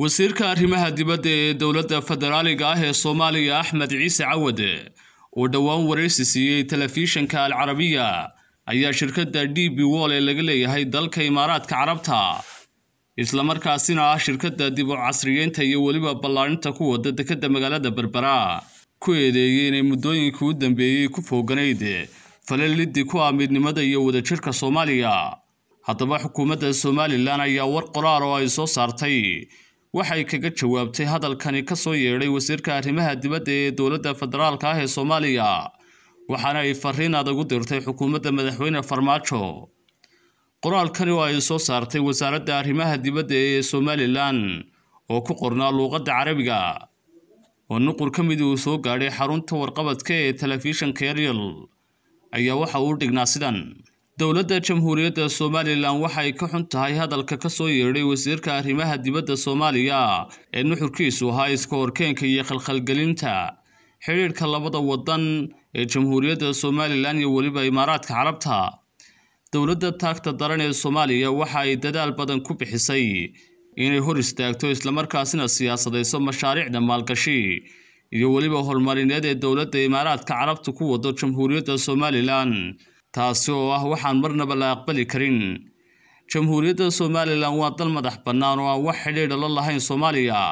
wasiirka arrimaha dibadda ee dowladda federaaliga ah ee soomaaliya axmed ciise cawade oo dhowaan wareysi siiyey telefishanka alcarabiya ayaa shirkadda d b wol ee laga leeyahay dalka imaaraadka carabta islamarkaasina ah shirkadda dib u casriyeynta iyo weliba ballaarinta ku wada dekedda magaalada berbera ku eedeeyey inay muddooyinkai u dambeeyey ku fooganayd falelidii ku ah midnimada iyo wadajirka soomaaliya haddaba xukuumadda somalilan ayaa war qoraal oo ay soo saartay waxay kaga jawaabtay hadalkani ka soo yeedhay wasiirka arrimaha dibadda ee dowladda federaalka ah ee soomaaliya waxaana ay fariin adag u dirtay xukuumadda madaxweyne farmaajo qoraalkani oo ay soo saartay wasaaradda arrimaha dibadda ee somalilan oo ku qornaa luuqadda carabiga oo nuqur ka mid uu soo gaadhay xarunta warqabadka ee telefishanka eryel ayaa waxa uu dhignaa sidan dowladda jamhuuriyadda somalilan waxay ka xun tahay hadalka ka soo yeedhay wasiirka arrimaha dibadda soomaaliya ee nuxurkiisu ahaa iska horkeenka iyo khalkhalgelinta xidhiidhka labada wadan ee jamhuuriyadda somalilan iyo weliba imaaraadka carabta dowladda taagta daran ee soomaaliya waxa ay dadaal badan ku bixisay inay hor istaagto islamarkaasina siyaasadayso mashaariicda maalgashi iyo weliba horumarineed ee dowladda imaaraadka carabta ku wado jamhuuriyadda somalilan taasi oo ah waxaan marnaba la aqbali karin jamhuuriyadda somalilan waa dal madax bannaan oo aan wax xidhiidha la lahayn soomaaliya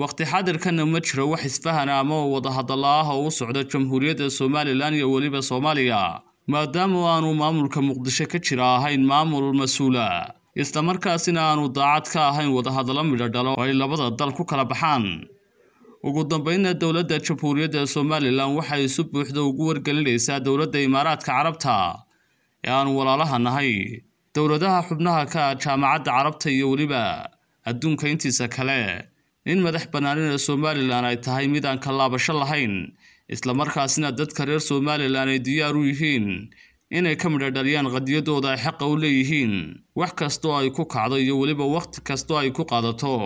waqti xadirkana ma jiro wax isfahan ama oo wadahadalla ah oo u socda jamhuuriyadda somalilan iyo weliba soomaaliya maadaama aanu maamulka muqdisho ka jira ahayn maamul mas-uula islamarkaasina aanu daacad ka ahayn wadahadallo midho oo ay labada dal ku kala baxaan ugu dambeynna dowladda jamhuuriyadda somalilan waxay si buuxda ugu wargelinaysaa dowladda imaaraadka carabta ee aanu walaalaha nahay dowladaha xubnaha ka ah jaamacadda carabta iyo weliba adduunka intiisa kale in madax bannaanina somalilan ay tahay mid aan ka laabasho lahayn markaasina dadka reer somalilan ay diyaar u yihiin inay ka midhadhaliyaan qadiyadooda ay xaqa u leeyihiin wax kastoo ay ku kacdo iyo weliba wakhti kastoo ay ku qaadato